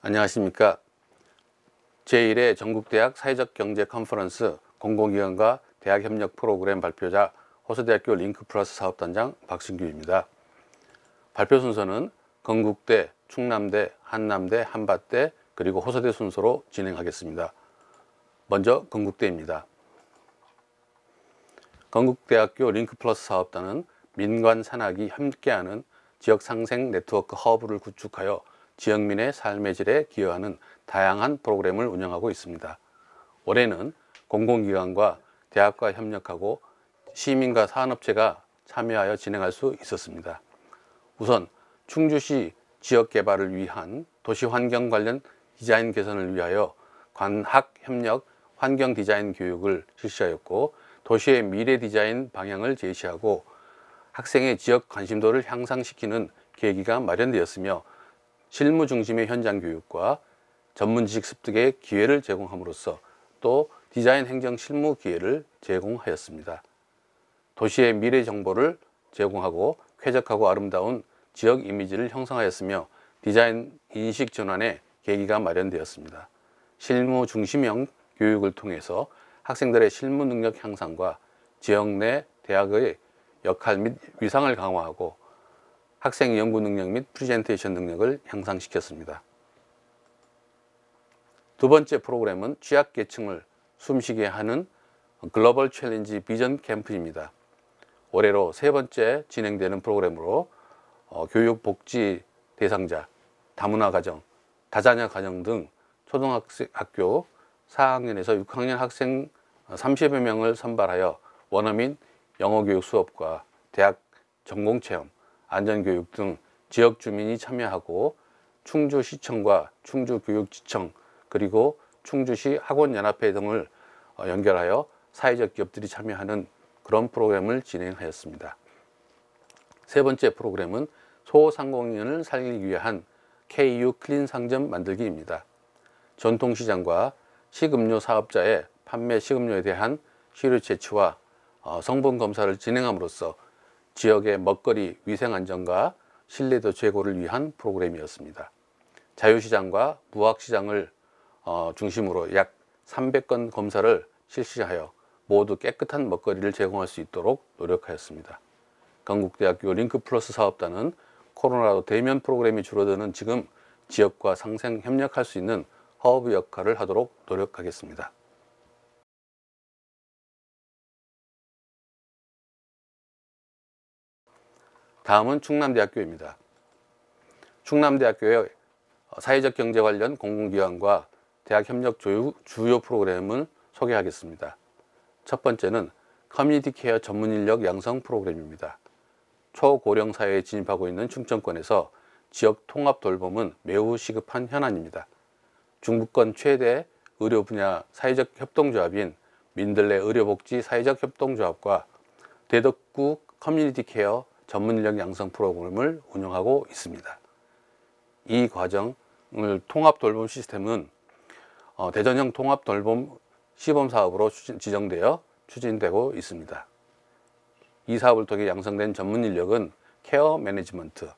안녕하십니까 제1회 전국대학 사회적 경제 컨퍼런스 공공기관과 대학 협력 프로그램 발표자 호서대학교 링크플러스 사업단장 박신규입니다 발표 순서는 건국대, 충남대, 한남대, 한밭대 그리고 호서대 순서로 진행하겠습니다 먼저 건국대입니다 건국대학교 링크플러스 사업단은 민관 산학이 함께하는 지역 상생 네트워크 허브를 구축하여 지역민의 삶의 질에 기여하는 다양한 프로그램을 운영하고 있습니다. 올해는 공공기관과 대학과 협력하고 시민과 산업체가 참여하여 진행할 수 있었습니다. 우선 충주시 지역 개발을 위한 도시 환경 관련 디자인 개선을 위하여 관학 협력 환경 디자인 교육을 실시하였고 도시의 미래 디자인 방향을 제시하고 학생의 지역 관심도를 향상시키는 계기가 마련되었으며 실무 중심의 현장 교육과 전문 지식 습득의 기회를 제공함으로써 또 디자인 행정 실무 기회를 제공하였습니다. 도시의 미래 정보를 제공하고 쾌적하고 아름다운 지역 이미지를 형성하였으며 디자인 인식 전환의 계기가 마련되었습니다. 실무 중심형 교육을 통해서 학생들의 실무 능력 향상과 지역 내 대학의 역할 및 위상을 강화하고 학생 연구 능력 및 프리젠테이션 능력을 향상시켰습니다. 두 번째 프로그램은 취약계층을 숨쉬게 하는 글로벌 챌린지 비전 캠프입니다. 올해로 세 번째 진행되는 프로그램으로 어, 교육 복지 대상자, 다문화 가정, 다자녀 가정 등초등 학교 4학년에서 6학년 학생 30여 명을 선발하여 원어민 영어 교육 수업과 대학 전공 체험, 안전교육 등 지역 주민이 참여하고 충주시청과 충주교육지청 그리고 충주시 학원연합회 등을 어, 연결하여 사회적 기업들이 참여하는 그런 프로그램을 진행하였습니다. 세 번째 프로그램은 소상공인을 살리기 위한 KU 클린 상점 만들기입니다. 전통시장과 식음료 사업자의 판매 식음료에 대한 시료 제치와 어, 성분 검사를 진행함으로써 지역의 먹거리 위생 안전과 신뢰도 제고를 위한 프로그램이었습니다. 자유시장과 무학시장을 어, 중심으로 약 300건 검사를 실시하여 모두 깨끗한 먹거리를 제공할 수 있도록 노력하였습니다. 건국대학교 링크플러스 사업단은 코로나로 대면 프로그램이 줄어드는 지금 지역과 상생 협력할 수 있는 허브 역할을 하도록 노력하겠습니다. 다음은 충남대학교입니다. 충남대학교의 사회적 경제 관련 공공기관과 대학 협력 주요 프로그램을 소개하겠습니다. 첫 번째는 커뮤니티 케어 전문 인력 양성 프로그램입니다. 초고령 사회에 진입하고 있는 충청권에서 지역 통합 돌봄은 매우 시급한 현안입니다. 중부권 최대 의료 분야 사회적 협동조합인 민들레 의료복지 사회적 협동조합과 대덕구 커뮤니티 케어 전문 인력 양성 프로그램을 운영하고 있습니다. 이 과정을 통합 돌봄 시스템은 어, 대전형 통합 돌봄 시범 사업으로 지정되어 추진되고 있습니다. 이 사업을 통해 양성된 전문 인력은 케어 매니지먼트,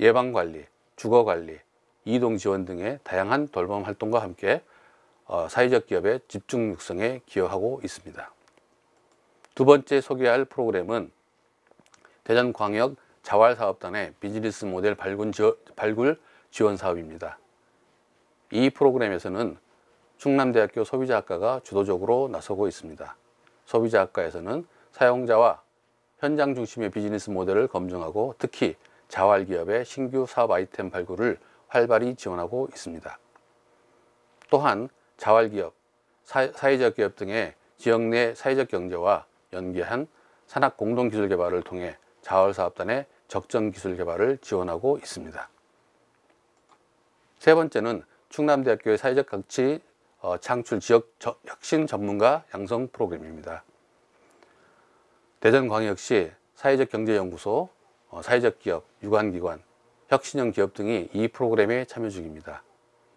예방 관리, 주거 관리, 이동 지원 등의 다양한 돌봄 활동과 함께 어, 사회적 기업의 집중 육성에 기여하고 있습니다. 두 번째 소개할 프로그램은 대전광역 자활사업단의 비즈니스 모델 발굴, 지원, 발굴 지원 사업입니다. 이 프로그램에서는 충남대학교 소비자학과가 주도적으로 나서고 있습니다. 소비자학과에서는 사용자와 현장 중심의 비즈니스 모델을 검증하고 특히 자활기업의 신규 사업 아이템 발굴을 활발히 지원하고 있습니다. 또한 자활기업, 사회적 기업 등의 지역 내 사회적 경제와 연계한 산학 공동기술 개발을 통해 자활사업단의 적정 기술 개발을 지원하고 있습니다. 세 번째는 충남대학교의 사회적 가치 어, 창출 지역 혁신 전문가 양성 프로그램입니다. 대전광역시 사회적 경제연구소, 어, 사회적 기업, 유관기관, 혁신형 기업 등이 이 프로그램에 참여 중입니다.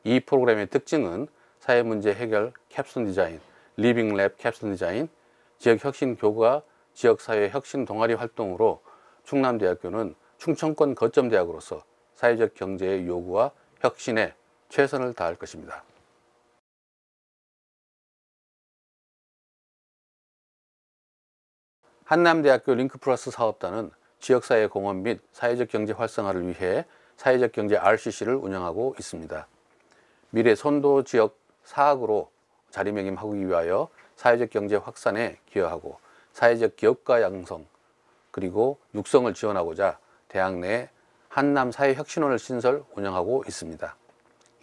이 프로그램의 특징은 사회문제 해결 캡슐 디자인, 리빙랩 캡슐 디자인, 지역혁신 교과, 지역사회 혁신 동아리 활동으로 충남대학교는 충청권 거점 대학으로서 사회적 경제의 요구와 혁신에 최선을 다할 것입니다. 한남대학교 링크플러스 사업단은 지역사회 공헌 및 사회적 경제 활성화를 위해 사회적 경제 RCC를 운영하고 있습니다. 미래 선도 지역 사학으로 자리매김하기 위하여 사회적 경제 확산에 기여하고 사회적 기업가 양성, 그리고 육성을 지원하고자 대학 내 한남 사회혁신원을 신설 운영하고 있습니다.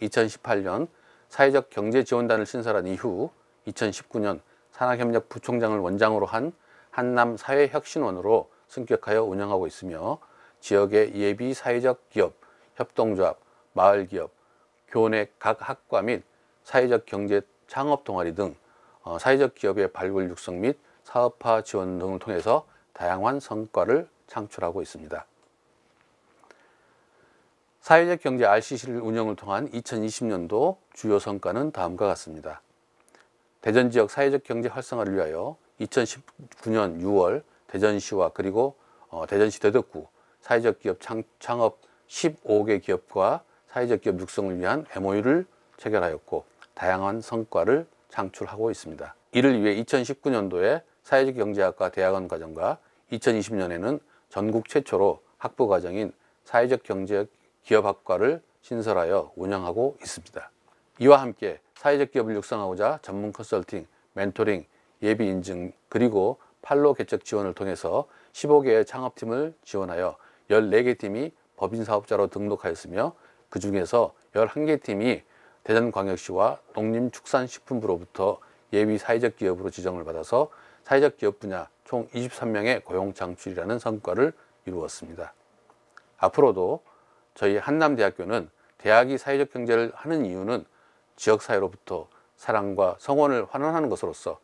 2018년 사회적 경제지원단을 신설한 이후 2019년 산학협력 부총장을 원장으로 한 한남 사회혁신원으로 승격하여 운영하고 있으며 지역의 예비 사회적 기업, 협동조합, 마을기업, 교내 각 학과 및 사회적 경제 창업 동아리 등 어, 사회적 기업의 발굴 육성 및 사업화 지원 등을 통해서 다양한 성과를 창출하고 있습니다. 사회적 경제 RCC를 운영을 통한 2020년도 주요 성과는 다음과 같습니다. 대전 지역 사회적 경제 활성화를 위하여 2019년 6월 대전시와 그리고 어, 대전시 대덕구 사회적 기업 창업 15개 기업과 사회적 기업 육성을 위한 MOU를 체결하였고 다양한 성과를 창출하고 있습니다. 이를 위해 2019년도에 사회적 경제학과 대학원 과정과 2020년에는 전국 최초로 학부 과정인 사회적 경제 기업학과를 신설하여 운영하고 있습니다. 이와 함께 사회적 기업을 육성하고자 전문 컨설팅, 멘토링, 예비 인증 그리고 팔로 개척 지원을 통해서 15개의 창업팀을 지원하여 14개 팀이 법인 사업자로 등록하였으며 그 중에서 11개 팀이 대전광역시와 농림축산식품부로부터 예비 사회적 기업으로 지정을 받아서 사회적 기업 분야 총 23명의 고용 창출이라는 성과를 이루었습니다. 앞으로도 저희 한남대학교는 대학이 사회적 경제를 하는 이유는 지역사회로부터 사랑과 성원을 환원하는 것으로서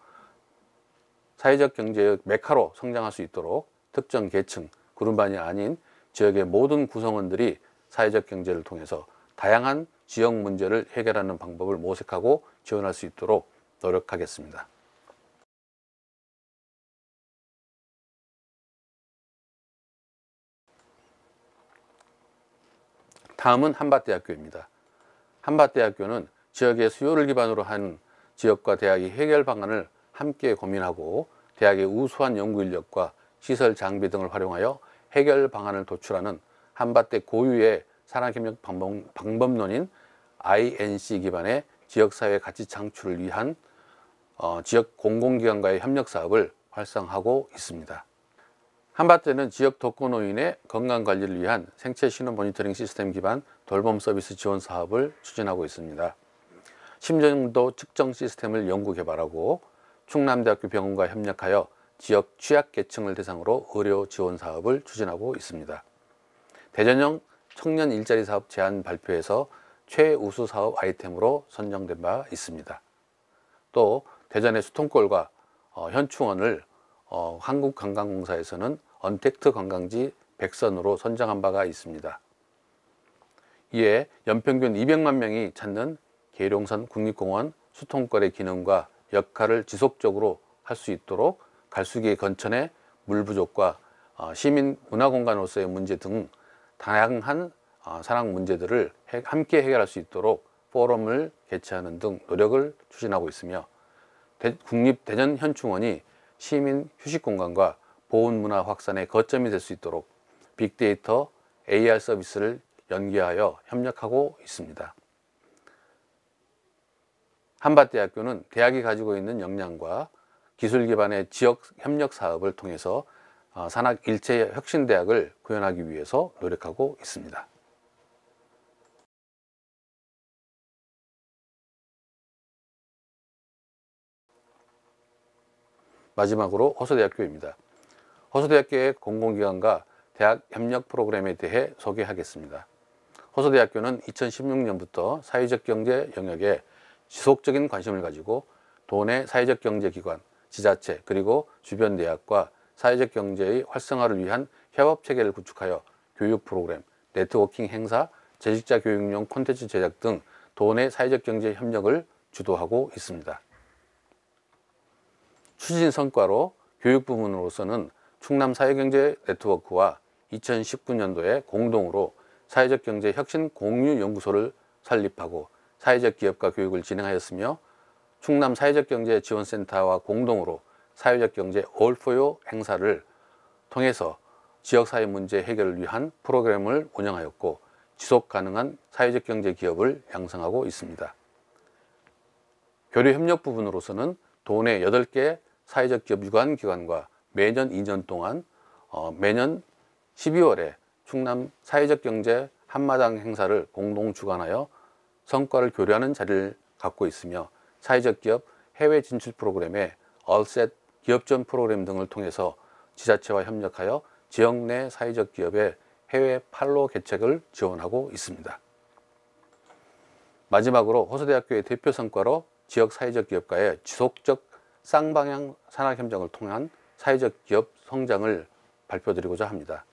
사회적 경제의 메카로 성장할 수 있도록 특정 계층, 그룹만이 아닌 지역의 모든 구성원들이 사회적 경제를 통해서 다양한 지역 문제를 해결하는 방법을 모색하고 지원할 수 있도록 노력하겠습니다. 다음은 한밭대학교입니다. 한밭대학교는 지역의 수요를 기반으로 한 지역과 대학의 해결 방안을 함께 고민하고 대학의 우수한 연구 인력과 시설 장비 등을 활용하여 해결 방안을 도출하는 한밭대 고유의 산학협력 방법, 론인 INC 기반의 지역사회 가치 창출을 위한 어, 지역 공공기관과의 협력 사업을 활성하고 있습니다. 한밭에는 지역 독거노인의 건강관리를 위한 생체 신원 모니터링 시스템 기반 돌봄 서비스 지원 사업을 추진하고 있습니다. 심전도 측정 시스템을 연구 개발하고 충남대학교 병원과 협력하여 지역 취약계층을 대상으로 의료 지원 사업을 추진하고 있습니다. 대전형 청년 일자리 사업 제안 발표에서 최우수 사업 아이템으로 선정된 바 있습니다. 또 대전의 수통골과 어, 현충원을 어, 한국관광공사에서는 언택트 관광지 백선으로 선정한 바가 있습니다. 이에 연평균 200만 명이 찾는 계룡산 국립공원 수통거래 기능과 역할을 지속적으로 할 수 있도록 갈수기 건천의 물 부족과 어, 시민 문화공간으로서의 문제 등 다양한 산악 어, 문제들을 함께 해결할 수 있도록 포럼을 개최하는 등 노력을 추진하고 있으며 국립대전현충원이 시민 휴식 공간과 보훈 문화 확산의 거점이 될 수 있도록 빅데이터 AR 서비스를 연계하여 협력하고 있습니다. 한밭대학교는 대학이 가지고 있는 역량과 기술 기반의 지역 협력 사업을 통해서 어, 산학 일체 혁신대학을 구현하기 위해서 노력하고 있습니다. 마지막으로 허수대학교입니다허수대학교의 공공기관과 대학 협력 프로그램에 대해 소개하겠습니다. 허수대학교는 2016년부터 사회적 경제 영역에 지속적인 관심을 가지고 도내 사회적 경제 기관, 지자체 그리고 주변 대학과 사회적 경제의 활성화를 위한 협업 체계를 구축하여 교육 프로그램, 네트워킹 행사, 재직자 교육용 콘텐츠 제작 등 도내 사회적 경제 협력을 주도하고 있습니다. 추진 성과로 교육 부문으로서는 충남 사회경제 네트워크와 2019년도에 공동으로 사회적 경제 혁신 공유 연구소를 설립하고 사회적 기업과 교육을 진행하였으며 충남 사회적 경제 지원센터와 공동으로 사회적 경제 올포요 행사를 통해서 지역 사회 문제 해결을 위한 프로그램을 운영하였고 지속 가능한 사회적 경제 기업을 양성하고 있습니다. 교류 협력 부분으로서는 도내 8개 사회적 기업 유관 기관과 매년 2년 동안 어, 매년 12월에 충남 사회적 경제 한마당 행사를 공동 주관하여 성과를 교류하는 자리를 갖고 있으며 사회적 기업 해외 진출 프로그램에 얼셋 기업전 프로그램 등을 통해서 지자체와 협력하여 지역 내 사회적 기업의 해외 팔로 개척을 지원하고 있습니다. 마지막으로 호서대학교의 대표 성과로 지역 사회적 기업과의 지속적 쌍방향 산학협정을 통한 사회적 기업 성장을 발표드리고자 합니다.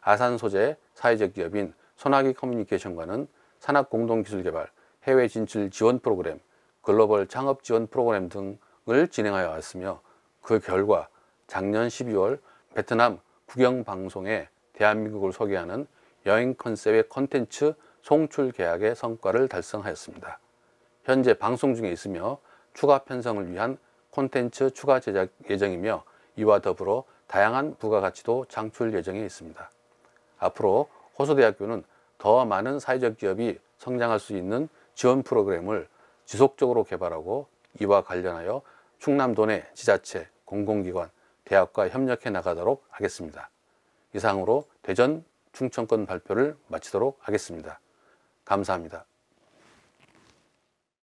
아산 소재 사회적 기업인 소나기 커뮤니케이션과는 산학공동기술개발, 해외 진출 지원 프로그램, 글로벌 창업 지원 프로그램 등을 진행하여 왔으며 그 결과 작년 12월 베트남 국영방송에 대한민국을 소개하는 여행 컨셉의 컨텐츠 송출 계약의 성과를 달성하였습니다. 현재 방송 중에 있으며 추가 편성을 위한 콘텐츠 추가 제작 예정이며 이와 더불어 다양한 부가가치도 창출 예정에 있습니다. 앞으로 호서대학교는 더 많은 사회적 기업이 성장할 수 있는 지원 프로그램을 지속적으로 개발하고 이와 관련하여 충남도 내 지자체, 공공기관, 대학과 협력해 나가도록 하겠습니다. 이상으로 대전, 충청권 발표를 마치도록 하겠습니다. 감사합니다.